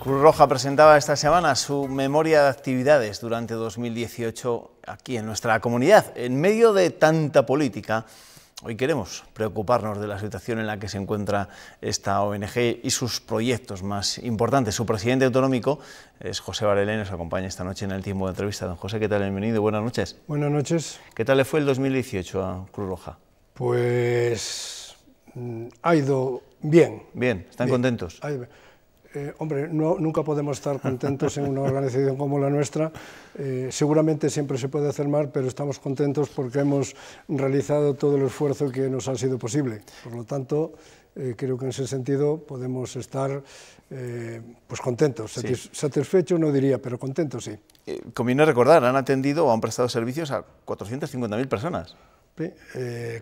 Cruz Roja presentaba esta semana su memoria de actividades durante 2018 aquí en nuestra comunidad. En medio de tanta política, hoy queremos preocuparnos de la situación en la que se encuentra esta ONG y sus proyectos más importantes. Su presidente autonómico es José Barrelen, nos acompaña esta noche en el tiempo de entrevista. Don José, ¿qué tal? Bienvenido, buenas noches. Buenas noches. ¿Qué tal le fue el 2018 a Cruz Roja? Pues mm, ha ido bien. Bien, ¿están contentos? bien. Eh, hombre, nunca podemos estar contentos en una organización como la nuestra. Eh, seguramente siempre se puede hacer mal, pero estamos contentos porque hemos realizado todo el esfuerzo que nos ha sido posible. Por lo tanto, eh, creo que en ese sentido podemos estar pues contentos, satisfechos satisfecho no diría, pero contentos sí. Eh, conviene recordar, han atendido o han prestado servicios a 450.000 personas. Sí,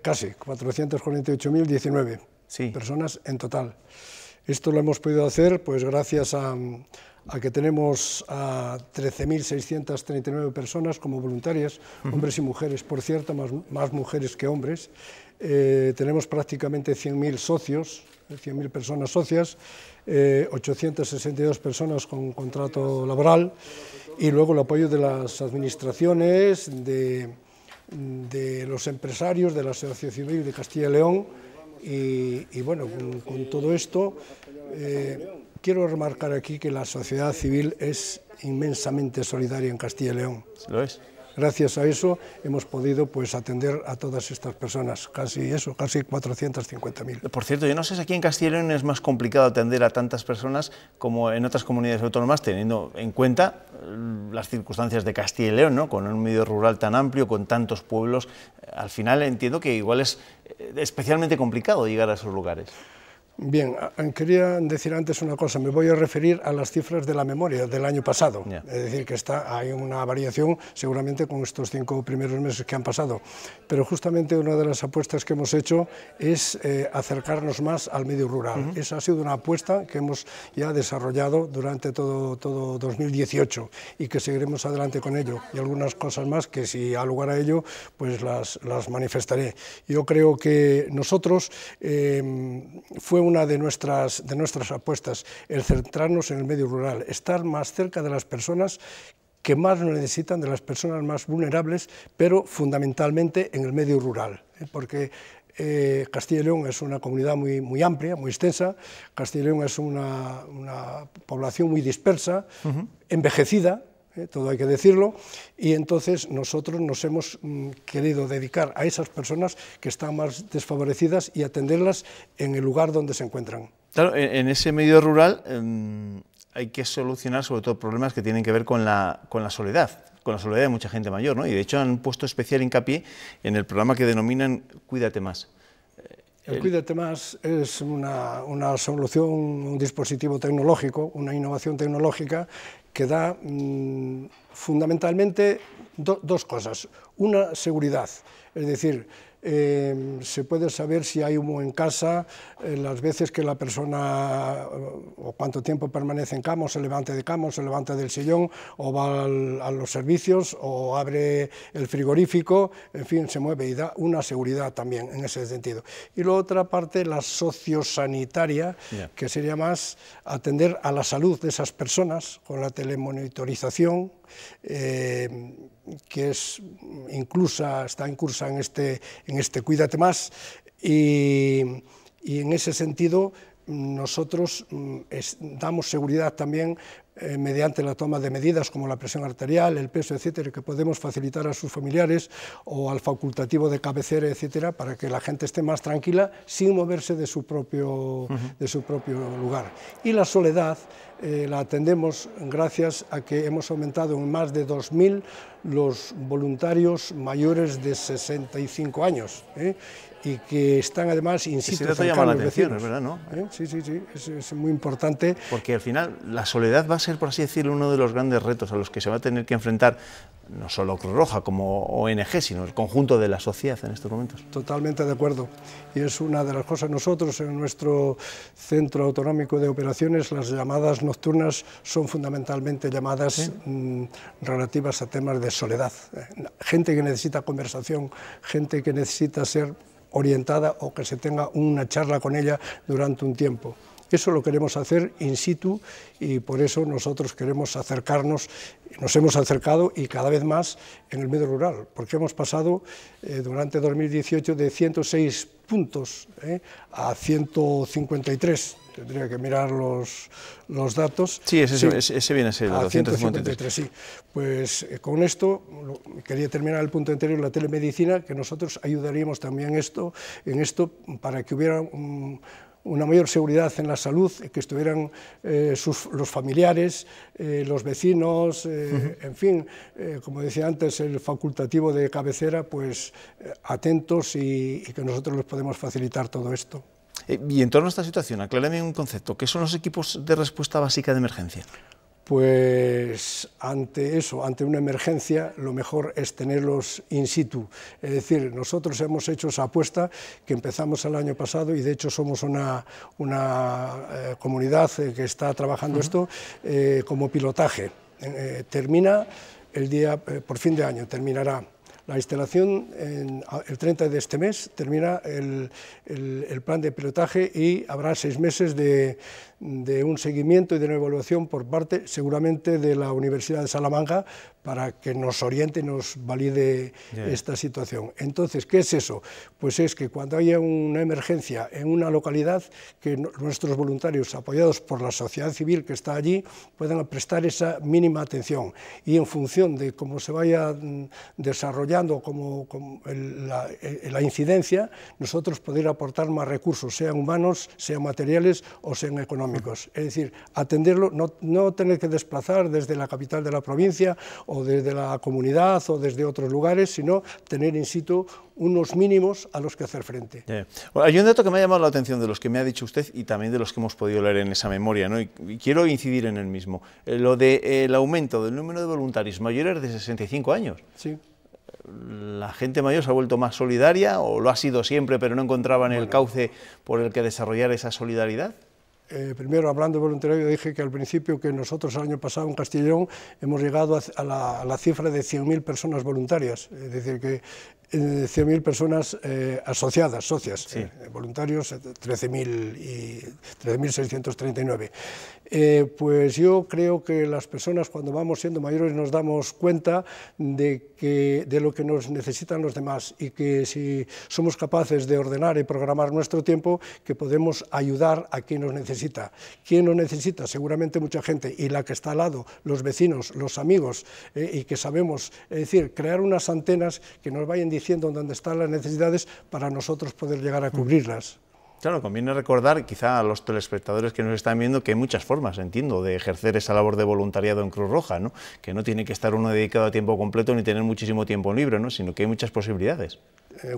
casi, 448.019 personas en total. Esto lo hemos podido hacer pues, gracias a, que tenemos a 13.639 personas como voluntarias, hombres y mujeres, por cierto, más, mujeres que hombres. Eh, tenemos prácticamente 100.000 socios, 100.000 personas socias, 862 eh, personas con contrato laboral y luego el apoyo de las administraciones, de, de los empresarios, de la Asociación civil de Castilla y León, y, bueno, con, todo esto, eh, quiero remarcar aquí que la sociedad civil es inmensamente solidaria en Castilla y León. Lo es. Gracias a eso hemos podido pues, atender a todas estas personas, casi eso, casi 450.000. Por cierto, yo no sé si aquí en Castilla y León es más complicado atender a tantas personas como en otras comunidades autónomas, teniendo en cuenta eh, las circunstancias de Castilla y León, ¿no? con un medio rural tan amplio, con tantos pueblos, eh, al final entiendo que igual es eh, especialmente complicado llegar a esos lugares. Bien, quería decir antes una cosa, me voy a referir a las cifras de la memoria del año pasado, es decir, que está, hay una variación seguramente con estos cinco primeros meses que han pasado, pero justamente una de las apuestas que hemos hecho es eh, acercarnos más al medio rural. Esa ha sido una apuesta que hemos ya desarrollado durante todo, todo 2018 y que seguiremos adelante con ello, y algunas cosas más que si a lugar a ello, pues las, las manifestaré. Yo creo que nosotros eh, fue un una de nuestras, de nuestras apuestas, el centrarnos en el medio rural, estar más cerca de las personas que más lo necesitan, de las personas más vulnerables, pero fundamentalmente en el medio rural, ¿eh? porque eh, Castilla y León es una comunidad muy, muy amplia, muy extensa, Castilla y León es una, población muy dispersa, envejecida, eh, todo hay que decirlo, y entonces nosotros nos hemos mm, querido dedicar a esas personas que están más desfavorecidas y atenderlas en el lugar donde se encuentran. Claro, en ese medio rural em, hay que solucionar sobre todo problemas que tienen que ver con la, con la soledad, con la soledad de mucha gente mayor, ¿no? Y de hecho han puesto especial hincapié en el programa que denominan Cuídate más. El Cuídate Más es una, una, solución, un dispositivo tecnológico, una innovación tecnológica que da mm, fundamentalmente dos cosas. Una, seguridad, es decir, Em, se puede saber si hay humo en casa, eh, las veces que la persona eh, o cuánto tiempo permanece en cama, se levanta de cama, se levanta del sillón, o va a los servicios, o abre el frigorífico, en fin, se mueve y da una seguridad también en ese sentido. Y la otra parte, la sociosanitaria, que sería más atender a la salud de esas personas con la telemonitorización. Em, que es incluso está en este, en este Cuídate Más, y, y en ese sentido nosotros mm, damos seguridad también eh, mediante la toma de medidas como la presión arterial, el peso, etcétera, que podemos facilitar a sus familiares o al facultativo de cabecera, etcétera, para que la gente esté más tranquila sin moverse de su propio, de su propio lugar. Y la soledad eh, la atendemos gracias a que hemos aumentado en más de 2.000 los voluntarios mayores de 65 años eh, y que están además in Ese ¿verdad? ¿no? ¿eh? Sí, sí, sí, es, es, muy importante. Porque al final la soledad va a ser, por así decirlo, uno de los grandes retos a los que se va a tener que enfrentar no solo Cruz Roja como ONG, sino el conjunto de la sociedad en estos momentos. Totalmente de acuerdo. Y es una de las cosas, nosotros en nuestro centro autonómico de operaciones, las llamadas nocturnas son fundamentalmente llamadas mm, relativas a temas de soledad. Eh, gente que necesita conversación, gente que necesita ser orientada o que se tenga una charla con ella durante un tiempo. Eso lo queremos hacer in situ y por eso nosotros queremos acercarnos, nos hemos acercado y cada vez más en el medio rural, porque hemos pasado eh, durante 2018 de 106 puntos eh, a 153 tendría que mirar los, los datos. Sí ese, viene a ser el 153, sí. Pues eh, con esto quería terminar el punto anterior, la telemedicina, que nosotros ayudaríamos también esto, en esto para que hubiera un, una mayor seguridad en la salud, que estuvieran eh, los familiares, eh, los vecinos, eh, en fin, como decía antes, el facultativo de cabecera, pues atentos y, que nosotros les podemos facilitar todo esto. Y en torno a esta situación, aclárame un concepto, ¿qué son los equipos de respuesta básica de emergencia? pues ante eso, ante una emergencia, lo mejor es tenerlos in situ. Es decir, nosotros hemos hecho esa apuesta que empezamos el año pasado y de hecho somos una, eh, comunidad eh, que está trabajando esto eh, como pilotaje. termina el día, por fin de año, terminará la instalación, el 30 de este mes, termina el, plan de pilotaje y habrá seis meses de un seguimiento y de una evaluación por parte, seguramente, de la Universidad de Salamanca para que nos oriente y nos valide esta situación. Entonces, ¿qué es eso? Pues es que cuando haya una emergencia en una localidad, que nuestros voluntarios, apoyados por la sociedad civil que está allí, puedan prestar esa mínima atención. Y en función de cómo se vaya mm, desarrollando como, eh, la, incidencia, nosotros poder aportar más recursos, sean humanos, sean materiales o sean económicos. Es decir, atenderlo, no, no tener que desplazar desde la capital de la provincia o o desde la comunidad o desde otros lugares, sino tener in situ unos mínimos a los que hacer frente. hay un dato que me ha llamado la atención de los que me ha dicho usted y también de los que hemos podido leer en esa memoria, ¿no? y, quiero incidir en el mismo, eh, lo del eh, aumento del número de voluntarios mayores de 65 años. Sí la gente mayor se ha vuelto más solidaria o lo ha sido siempre pero no encontraban el cauce por el que desarrollar esa solidaridad? Eh, primero hablando de voluntarios, dije que al principio que nosotros el año pasado en Castellón hemos llegado a, la, cifra de 100.000 personas voluntarias, es decir, que 100.000 eh, personas eh, asociadas, socias, eh, voluntarios, 13.639. pues yo creo que las personas cuando vamos siendo mayores nos damos cuenta de, que, de lo que nos necesitan los demás y que si somos capaces de ordenar y programar nuestro tiempo, que podemos ayudar a quien nos necesita. ¿Quién nos necesita? Seguramente mucha gente y la que está al lado, los vecinos, los amigos, y que sabemos, es decir, crear unas antenas que nos vayan diciendo diciendo dónde están las necesidades para nosotros poder llegar a mm. cubrirlas. Claro, conviene recordar quizá a los telespectadores que nos están viendo que hay muchas formas, entiendo, de ejercer esa labor de voluntariado en Cruz Roja, ¿no? que no tiene que estar uno dedicado a tiempo completo ni tener muchísimo tiempo libre, ¿no? sino que hay muchas posibilidades.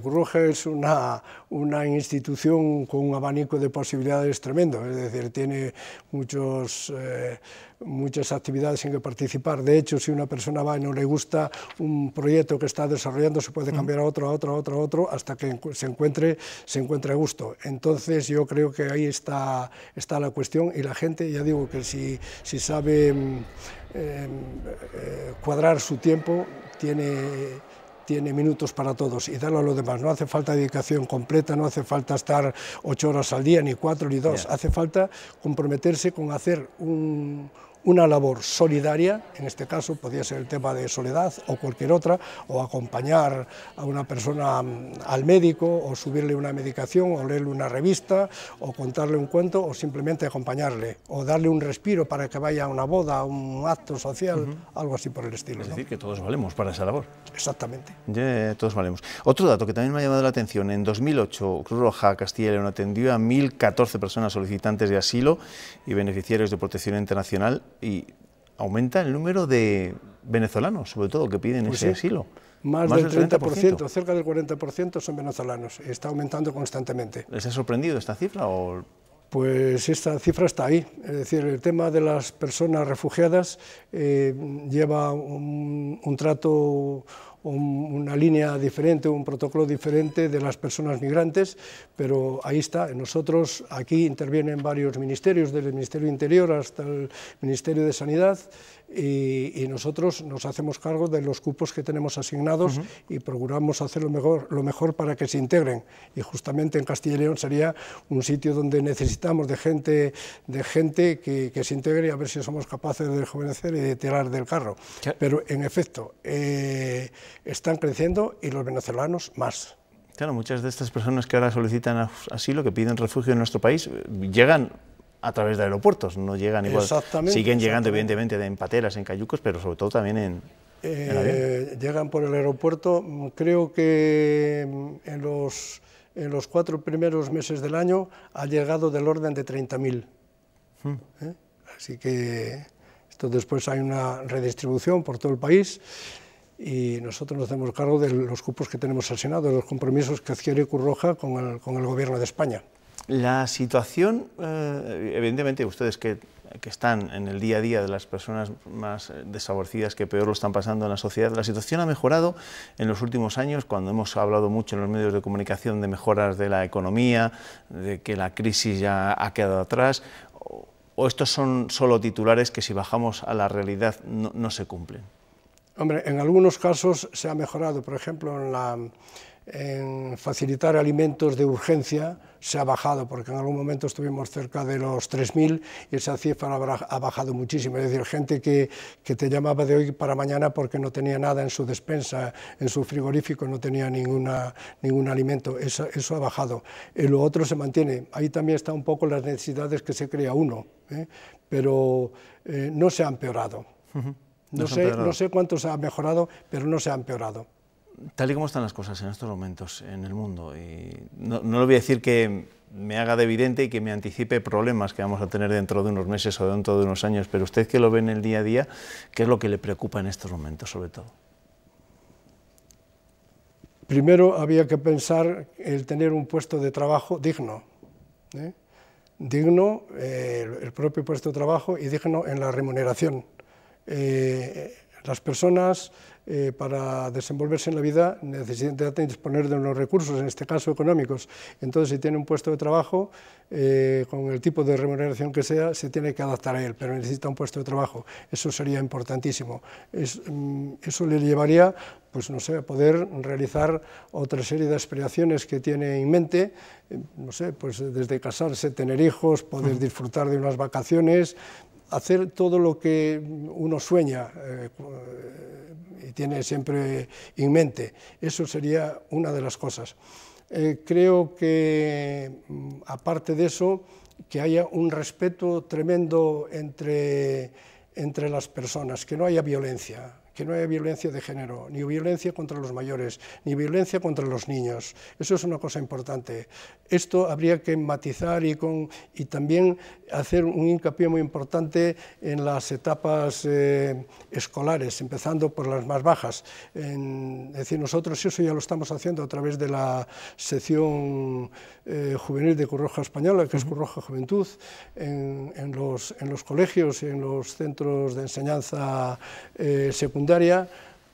Gruja eh, es una, una, institución con un abanico de posibilidades tremendo, es decir, tiene muchos, eh, muchas actividades en que participar. De hecho, si una persona va y no le gusta un proyecto que está desarrollando, se puede mm. cambiar a otro, a otro, a otro, a otro, hasta que se encuentre, se encuentre a gusto. Entonces, yo creo que ahí está, está la cuestión y la gente, ya digo que si, si sabe mm, eh, cuadrar su tiempo, tiene tiene minutos para todos y dalo a los demás. No hace falta dedicación completa, no hace falta estar ocho horas al día, ni cuatro, ni dos. Hace falta comprometerse con hacer un una labor solidaria, en este caso podría ser el tema de soledad o cualquier otra, o acompañar a una persona mm, al médico, o subirle una medicación, o leerle una revista, o contarle un cuento, o simplemente acompañarle, o darle un respiro para que vaya a una boda, a un acto social, algo así por el estilo. Es decir, que todos valemos para esa labor. Exactamente. todos valemos. Otro dato que también me ha llamado la atención, en 2008 Cruz Roja Castilla y León atendió a 1.014 personas solicitantes de asilo y beneficiarios de protección internacional y aumenta el número de venezolanos, sobre todo, que piden pues ese asilo. Más, del 30%, cerca del 40% son venezolanos. Está aumentando constantemente. ¿Les ha sorprendido esta cifra? O... Pues esta cifra está ahí. Es decir, el tema de las personas refugiadas eh, lleva un trato una línea diferente, un protocolo diferente de las personas migrantes, pero ahí está. Nosotros aquí intervienen varios ministerios, desde el Ministerio Interior hasta el Ministerio de Sanidad, y, nosotros nos hacemos cargo de los cupos que tenemos asignados y procuramos hacer lo mejor, lo mejor para que se integren. Y justamente en Castilla y León sería un sitio donde necesitamos de gente, de gente que, se integre y a ver si somos capaces de rejuvenecer y de tirar del carro. Pero en efecto, eh, están creciendo y los venezolanos más. Claro, muchas de estas personas que ahora solicitan asilo, que piden refugio en nuestro país, eh, llegan a través de aeropuertos, no llegan igual. Siguen llegando, evidentemente, en pateras, en cayucos, pero sobre todo también en. Eh, llegan por el aeropuerto, mm, creo que mm, en los, en los cuatro primeros meses del año ha llegado del orden de 30.000. Hmm. ¿Eh? Así que esto después hay una redistribución por todo el país y nosotros nos hacemos cargo de los cupos que tenemos al Senado, de los compromisos que adquiere Curroja con el, con el Gobierno de España. La situación, eh, evidentemente, ustedes que, están en el día a día de las personas más desfavorecidas que peor lo están pasando en la sociedad, la situación ha mejorado en los últimos años, cuando hemos hablado mucho en los medios de comunicación de mejoras de la economía, de que la crisis ya ha quedado atrás, o, estos son solo titulares que si bajamos a la realidad no se cumplen. Hombre, en algunos casos se ha mejorado, por ejemplo, en, facilitar alimentos de urgencia se ha bajado, porque en algún momento estuvimos cerca de los 3.000 y esa cifra ha bajado muchísimo. Es decir, gente que, te llamaba de hoy para mañana porque no tenía nada en su despensa, en su frigorífico, no tenía ninguna, ningún alimento. Eso, ha bajado. Eh, lo otro se mantiene. Ahí también está un poco las necesidades que se crea uno, ¿eh? pero eh, no se ha empeorado. No, sé, cuánto se ha mejorado, pero no se ha empeorado. Tal y como están las cosas en estos momentos en el mundo, y no, no le voy a decir que me haga de evidente y que me anticipe problemas que vamos a tener dentro de unos meses o dentro de unos años, pero usted que lo ve en el día a día, ¿qué es lo que le preocupa en estos momentos sobre todo? Primero había que pensar el tener un puesto de trabajo digno, ¿eh? digno eh, el propio puesto de trabajo y digno en la remuneración. Eh, las personas eh, para desenvolverse en la vida necesitan disponer de unos recursos, en este caso económicos. Entonces, si tiene un puesto de trabajo, eh, con el tipo de remuneración que sea, se tiene que adaptar a él, pero necesita un puesto de trabajo. Eso sería importantísimo. Mm, eso le llevaría, pues no sé, a poder realizar otra serie de aspiraciones que tiene en mente, no sé, pues desde casarse, tener hijos, poder disfrutar de unas vacaciones, hacer todo lo que uno sueña eh, eh, y tiene siempre en mente. Eso sería una de las cosas. Eh, creo que, mm, aparte de eso, que haya un respeto tremendo entre, entre las personas, que no haya violencia, que no haya violencia de género, ni violencia contra los mayores, ni violencia contra los niños. Eso es una cosa importante. Esto habría que matizar y, también hacer un hincapié muy importante en las etapas eh, escolares, empezando por las más bajas. es decir, nosotros eso ya lo estamos haciendo a través de la sección eh, juvenil de Curroja Española, que es Curroja Juventud, en, los, colegios y en los centros de enseñanza eh, secundaria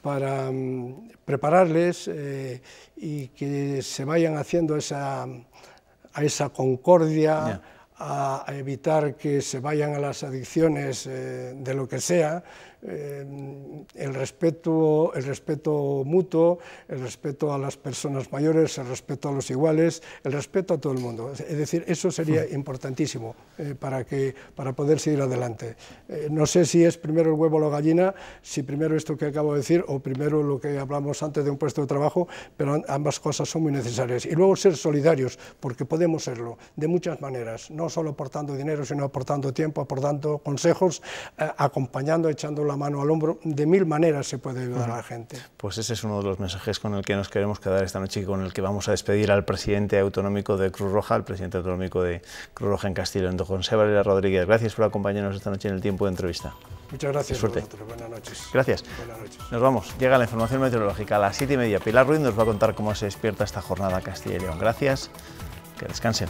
para mm, prepararles eh, y que se vayan haciendo esa, a esa concordia, a, evitar que se vayan a las adicciones eh, de lo que sea, eh, el, respeto, el respeto mutuo, el respeto a las personas mayores, el respeto a los iguales, el respeto a todo el mundo. Es decir, eso sería hmm. importantísimo eh, para, que, para poder seguir adelante. Eh, no sé si es primero el huevo o la gallina, si primero esto que acabo de decir o primero lo que hablamos antes de un puesto de trabajo, pero ambas cosas son muy necesarias. Y luego ser solidarios, porque podemos serlo de muchas maneras, no solo aportando dinero, sino aportando tiempo, aportando consejos, acompañando, echando la mano al hombro, de mil maneras se puede ayudar a la gente. Pues ese es uno de los mensajes con el que nos queremos quedar esta noche y con el que vamos a despedir al presidente autonómico de Cruz Roja, al presidente autonómico de Cruz Roja en León, don José Valera Rodríguez. Gracias por acompañarnos esta noche en el tiempo de entrevista. Muchas gracias. Suerte. Buenas noches. Gracias. Nos vamos. Llega la información meteorológica a las 7 y media. Pilar Ruiz nos va a contar cómo se despierta esta jornada Castilla y León. Gracias. Que descansen.